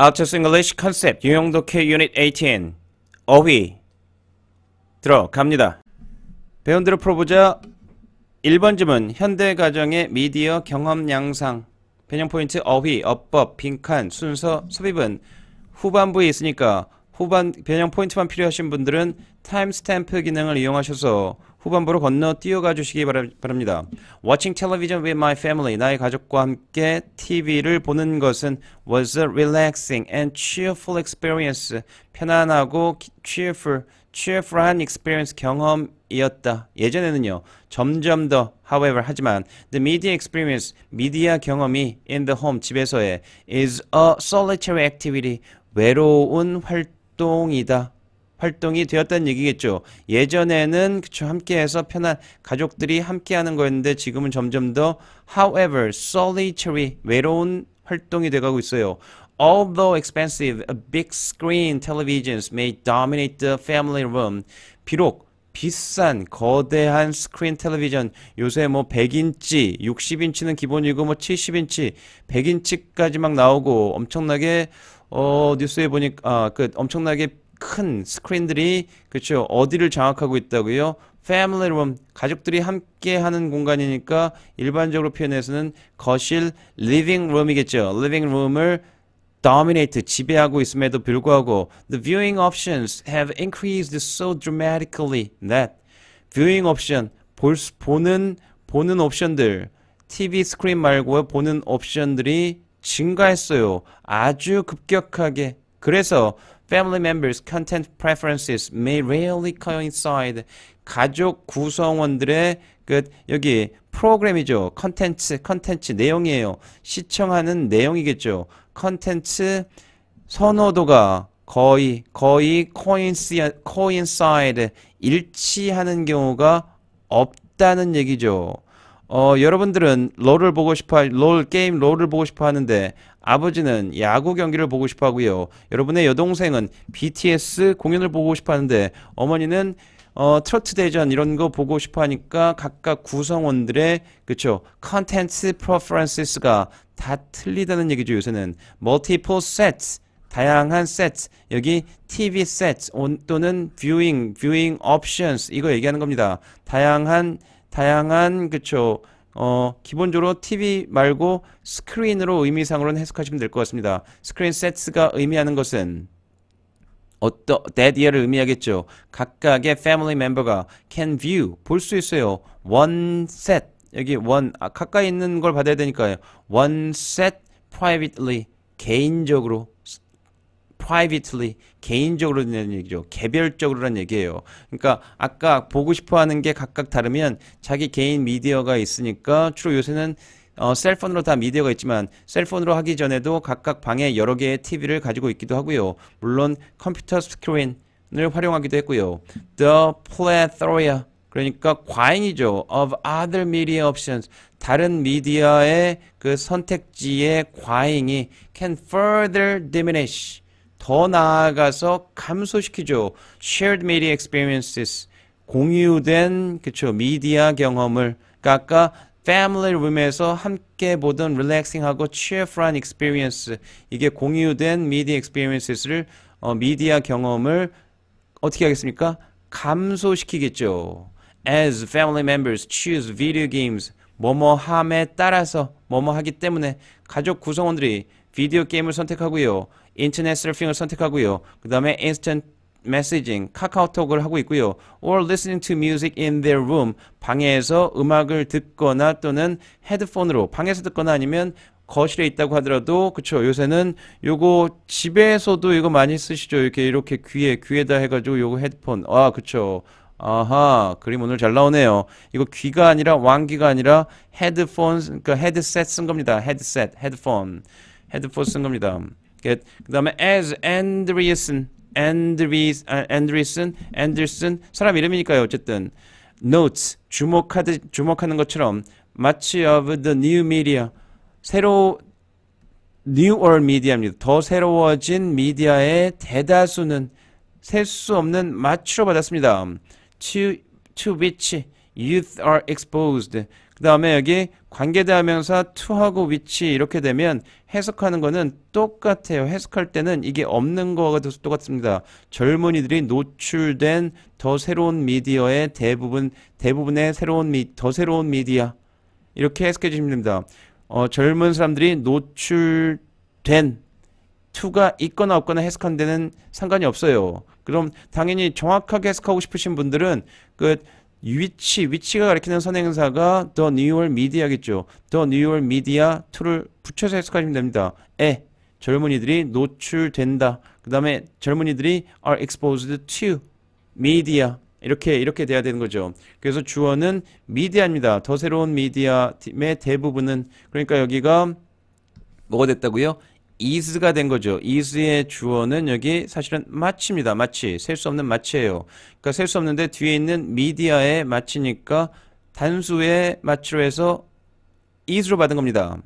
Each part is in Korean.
Outsource English Concept 유용도 K Unit 18 어휘 들어갑니다. 배운 대로 풀어보자. 1번 질문 현대 가정의 미디어 경험 양상 변형 포인트 어휘, 어법, 빈칸, 순서, 삽입은 후반부에 있으니까 후반 변형 포인트만 필요하신 분들은 타임스탬프 기능을 이용하셔서 후반부로 건너 뛰어가 주시기 바랍니다. Watching television with my family, 나의 가족과 함께 TV를 보는 것은 was a relaxing and cheerful experience, 편안하고 cheerful, cheerful한 experience 경험이었다. 예전에는요, 점점 더, however, 하지만 the media experience, 미디어 경험이 in the home, 집에서의 is a solitary activity, 외로운 활동이다. 활동이 되었다는 얘기겠죠. 예전에는 그쵸 함께해서 편한 가족들이 함께하는 거였는데 지금은 점점 더 however solitary 외로운 활동이 돼가고 있어요. Although expensive, a big screen televisions may dominate the family room. 비록 비싼 거대한 스크린 텔레비전 요새 뭐 100인치, 60인치는 기본이고 뭐 70인치, 100인치까지 막 나오고 엄청나게 어 뉴스에 보니까 아, 그 엄청나게 큰 스크린들이 그렇죠. 어디를 장악하고 있다고요? family room 가족들이 함께 하는 공간이니까 일반적으로 표현해서는 거실 living room이겠죠. living room을 dominate 지배하고 있음에도 불구하고 the viewing options have increased so dramatically that viewing option 볼 수, 보는 보는 옵션들 TV 스크린 말고 보는 옵션들이 증가했어요. 아주 급격하게. 그래서 Family members' content preferences may rarely coincide. 가족 구성원들의 그 여기 프로그램이죠. 컨텐츠, 컨텐츠 내용이에요. 시청하는 내용이겠죠. 컨텐츠 선호도가 거의 거의 coincide, c 일치하는 경우가 없다는 얘기죠. 어, 여러분들은 롤을 보고 싶어, 롤, 게임 롤을 보고 싶어 하는데, 아버지는 야구 경기를 보고 싶어 하고요. 여러분의 여동생은 BTS 공연을 보고 싶어 하는데 어머니는 어, 트로트 대전 이런 거 보고 싶어 하니까 각각 구성원들의 그쵸 컨텐츠 프로퍼런스가 다 틀리다는 얘기죠 요새는 multiple s e t 다양한 세트 여기 TV 세트 또는 viewing viewing options 이거 얘기하는 겁니다 다양한 다양한 그쵸 어, 기본적으로 TV 말고 스크린으로 의미상으로는 해석하시면 될 것 같습니다. 스크린 세트가 의미하는 것은 어떤 데디어를 의미하겠죠. 각각의 패 a 리멤버가 can view 볼 수 있어요. one set 여기 one 아, 가까이 있는 걸 받아야 되니까요. one set privately 개인적으로 privately 개인적으로 되는 얘기죠. 개별적으로란 얘기예요. 그러니까 아까 보고 싶어 하는 게 각각 다르면 자기 개인 미디어가 있으니까 주로 요새는 어, 셀폰으로 다 미디어가 있지만 셀폰으로 하기 전에도 각각 방에 여러 개의 TV를 가지고 있기도 하고요. 물론 컴퓨터 스크린을 활용하기도 했고요. The plethora 그러니까 과잉이죠. of other media options. 다른 미디어의 그 선택지의 과잉이 can further diminish. 더 나아가서 감소시키죠. Shared media experiences. 공유된, 그쵸, 미디어 경험을. 그러니까 아까 family room에서 함께 보던 relaxing하고 cheerful experience. 이게 공유된 미디어 experiences를, 어, 미디어 경험을 어떻게 하겠습니까? 감소시키겠죠. As family members choose video games. 뭐뭐 함에 따라서 뭐뭐 하기 때문에 가족 구성원들이 비디오 게임을 선택하고요. 인터넷 서핑을 선택하고요. 그 다음에 인스 s t a n t 카카오톡을 하고 있고요. or listening to music in their room, 방에서 음악을 듣거나 또는 헤드폰으로 방에서 듣거나 아니면 거실에 있다고 하더라도 그쵸 요새는 요거 집에서도 이거 많이 쓰시죠 이렇게 이렇게 귀에 귀에다 해가지고 요거 헤드폰 아 그쵸 아하 그림 오늘 잘 나오네요 이거 귀가 아니라 왕귀가 아니라 헤드폰 그러니까 헤드셋 쓴 겁니다 헤드셋 헤드폰 헤드폰 쓴 겁니다 그 다음에 as Andreessen, Andreessen, Andreessen, Anderson 사람 이름이니까요. 어쨌든 notes 주목하듯 주목하는 것처럼 much of the new media 새로 new or media입니다. 더 새로워진 미디어의 대다수는 셀 수 없는 much로 받았습니다. To, to which youth are exposed 그 다음에 여기 관계대하명사 to하고 which 이렇게 되면 해석하는 거는 똑같아요. 해석할 때는 이게 없는 거가 돼 똑같습니다. 젊은이들이 노출된 더 새로운 미디어의 대부분, 대부분의 새로운 미, 더 새로운 미디어. 이렇게 해석해 주시면 됩니다. 어, 젊은 사람들이 노출된 to가 있거나 없거나 해석한 데는 상관이 없어요. 그럼 당연히 정확하게 해석하고 싶으신 분들은 그 위치, 위치가 가리키는 선행사가 the New York Media겠죠. the New York Media t 를 붙여서 해석하시면 됩니다. 에, 젊은이들이 노출된다. 그 다음에 젊은이들이 are exposed to media. 이렇게 이렇게 돼야 되는 거죠. 그래서 주어는 미디어입니다. 더 새로운 미디어의 대부분은 그러니까 여기가 뭐가 됐다고요? is가 된 거죠. is의 주어는 여기 사실은 마치입니다. 마치 셀 수 없는 마치예요. 그러니까 셀 수 없는데 뒤에 있는 미디어의 마치니까 단수의 마치로 해서 is로 받은 겁니다.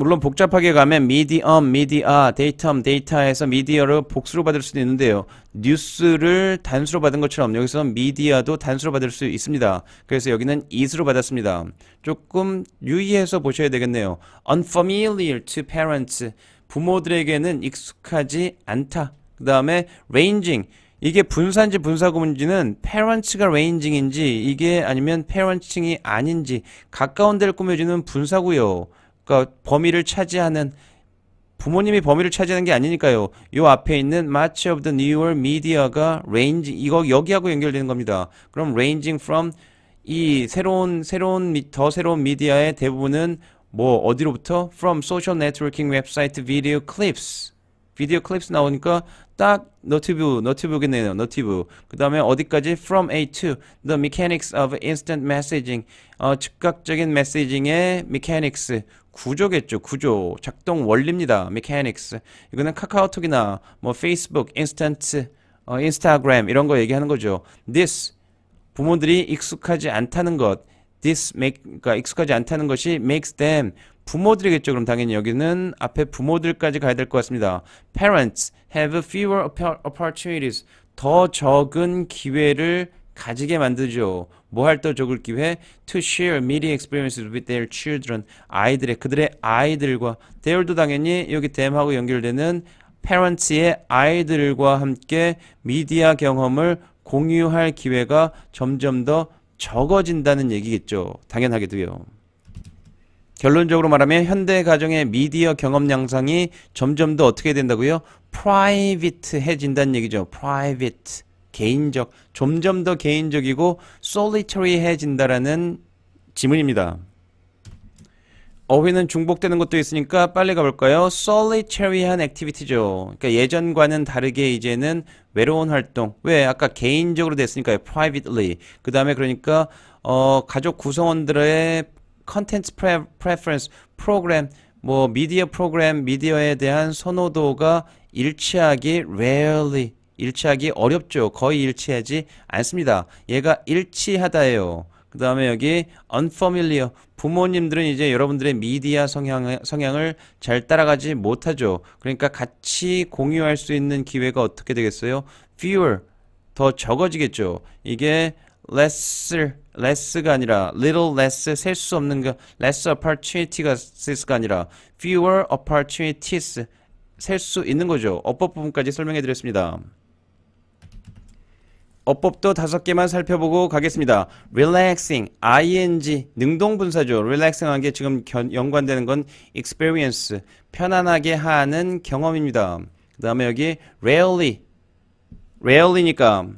물론 복잡하게 가면 미디엄, 미디아, 데이텀, 데이터에서 미디어를 복수로 받을 수도 있는데요. 뉴스를 단수로 받은 것처럼 여기서 미디어도 단수로 받을 수 있습니다. 그래서 여기는 is로 받았습니다. 조금 유의해서 보셔야 되겠네요. unfamiliar to parents. 부모들에게는 익숙하지 않다. 그 다음에 ranging. 이게 분산지 분사구문지는 parents가 ranging인지 이게 아니면 parenting이 아닌지 가까운 데를 꾸며주는 분사구요. 그러니까 범위를 차지하는 부모님이 범위를 차지하는 게 아니니까요. 요 앞에 있는 much of the newer media가 range 이거 여기하고 연결되는 겁니다. 그럼 ranging from 이 새로운 새로운 더 새로운 미디어의 대부분은 뭐 어디로부터 from social networking website video clips 비디오 클립스 나오니까 딱 너튜브 너튜브겠네요 너튜브 그 다음에 어디까지 from A to the mechanics of instant messaging 어, 즉각적인 메시징의 mechanics 구조겠죠 구조 작동 원리입니다 mechanics 이거는 카카오톡이나 뭐 페이스북 인스턴트 어, 인스타그램 이런 거 얘기하는 거죠 this 부모들이 익숙하지 않다는 것 this make 그러니까 익숙하지 않다는 것이 makes them 부모들이겠죠. 그럼 당연히 여기는 앞에 부모들까지 가야 될 것 같습니다. Parents have fewer opportunities. 더 적은 기회를 가지게 만들죠. 뭐할더 적을 기회? To share media experiences with their children. 아이들의, 그들의 아이들과. Their도 당연히 여기 them하고 연결되는 parents의 아이들과 함께 미디어 경험을 공유할 기회가 점점 더 적어진다는 얘기겠죠. 당연하게도요. 결론적으로 말하면 현대 가정의 미디어 경험 양상이 점점 더 어떻게 된다고요? 프라이빗해진다는 얘기죠. 프라이빗. 개인적, 점점 더 개인적이고 솔리터리해진다라는 지문입니다. 어휘는 중복되는 것도 있으니까 빨리 가볼까요? s 리 l 리한 액티비티죠. 그러니까 예전과는 다르게 이제는 외로운 활동. 왜? 아까 개인적으로 됐으니까요. privately. 그 다음에 그러니까 어, 가족 구성원들의 컨텐츠 프레퍼런스 프로그램 뭐 미디어 프로그램 미디어에 대한 선호도가 일치하기 rarely 일치하기 어렵죠. 거의 일치하지 않습니다. 얘가 일치하다예요. 그 다음에 여기 unfamiliar 부모님들은 이제 여러분들의 미디어 성향, 성향을 잘 따라가지 못하죠. 그러니까 같이 공유할 수 있는 기회가 어떻게 되겠어요? fewer 더 적어지겠죠. 이게 lesser, less가 아니라 little less, 셀 수 없는 거 less opportunity가 쓸수가 아니라 fewer opportunities, 셀 수 있는 거죠. 어법 부분까지 설명해 드렸습니다. 어법도 다섯 개만 살펴보고 가겠습니다. relaxing, ing, 능동분사죠. relaxing한 게 지금 견, 연관되는 건 experience, 편안하게 하는 경험입니다. 그 다음에 여기 rarely, rarely니까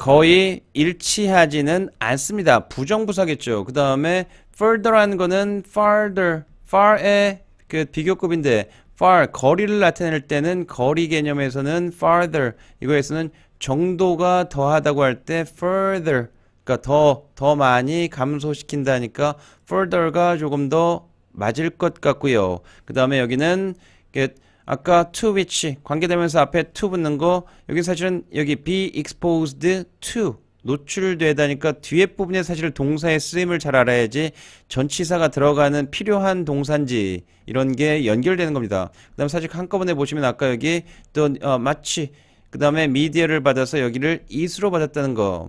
거의 일치하지는 않습니다. 부정부사겠죠. 그 다음에 further라는 거는 farther, far의 그 비교급인데 far, 거리를 나타낼 때는 거리 개념에서는 farther, 이거에서는 정도가 더하다고 할 때 further, 그러니까 더, 더 많이 감소시킨다니까 further가 조금 더 맞을 것 같고요. 그 다음에 여기는 그 아까 to which 관계되면서 앞에 to 붙는 거 여기 사실은 여기 be exposed to 노출되다니까 뒤에 부분에 사실 동사의 쓰임을 잘 알아야지 전치사가 들어가는 필요한 동사인지 이런 게 연결되는 겁니다. 그 다음 사실 한꺼번에 보시면 아까 여기 또 어, 마치 그 다음에 미디어를 받아서 여기를 이수로 받았다는 거.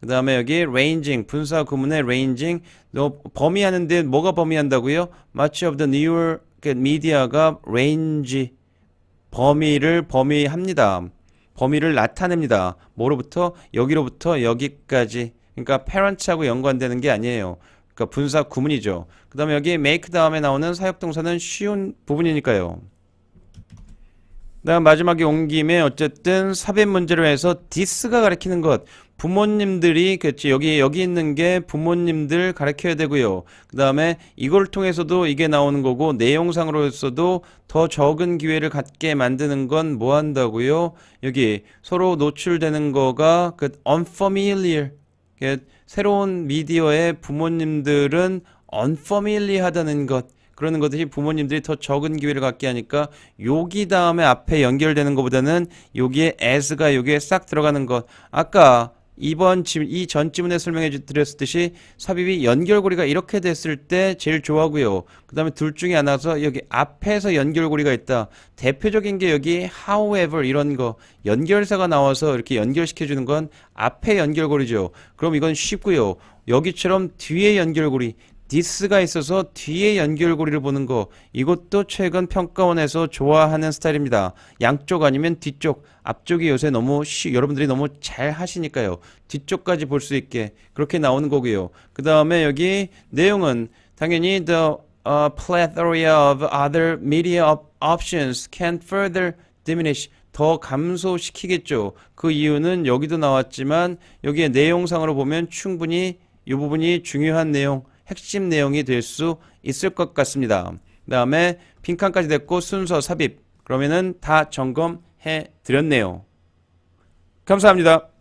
그 다음에 여기 ranging 분사 구문의 ranging 너 범위하는데 뭐가 범위한다고요? Much of the newer 그 미디어가 레인지 범위를 범위합니다. 범위를 나타냅니다. 뭐로부터 여기로부터 여기까지. 그러니까 parent하고 연관되는 게 아니에요. 그러니까 분사 구문이죠. 그 다음에 여기 make 다음에 나오는 사역동사는 쉬운 부분이니까요. 다음 마지막에 온 김에 어쨌든 사입 문제로 해서 디스가 가리키는 것 부모님들이 그치 여기 여기 있는 게 부모님들 가르쳐야 되고요 그 다음에 이걸 통해서도 이게 나오는 거고 내용상으로서도 더 적은 기회를 갖게 만드는 건 뭐 한다고요 여기 서로 노출되는 거가 그 unfamiliar 그 새로운 미디어의 부모님들은 unfamiliar하다는 것 그러는 것들이 부모님들이 더 적은 기회를 갖게 하니까 여기 다음에 앞에 연결되는 것보다는 여기에 as가 여기에 싹 들어가는 것 아까 이번 이전 지문에 설명해 드렸듯이 삽입이 연결고리가 이렇게 됐을 때 제일 좋아하고요. 그 다음에 둘 중에 하나서 여기 앞에서 연결고리가 있다. 대표적인 게 여기 however 이런 거 연결사가 나와서 이렇게 연결시켜 주는 건 앞에 연결고리죠. 그럼 이건 쉽고요. 여기처럼 뒤에 연결고리 디스가 있어서 뒤에 연결고리를 보는 거 이것도 최근 평가원에서 좋아하는 스타일입니다. 양쪽 아니면 뒤쪽 앞쪽이 요새 너무 쉬, 여러분들이 너무 잘 하시니까요. 뒤쪽까지 볼 수 있게 그렇게 나오는 거고요. 그 다음에 여기 내용은 당연히 the uh, plethora of other media op options can further diminish 더 감소시키겠죠. 그 이유는 여기도 나왔지만 여기에 내용상으로 보면 충분히 이 부분이 중요한 내용 핵심 내용이 될 수 있을 것 같습니다. 그 다음에 빈칸까지 됐고 순서 삽입 그러면은 다 점검해 드렸네요. 감사합니다.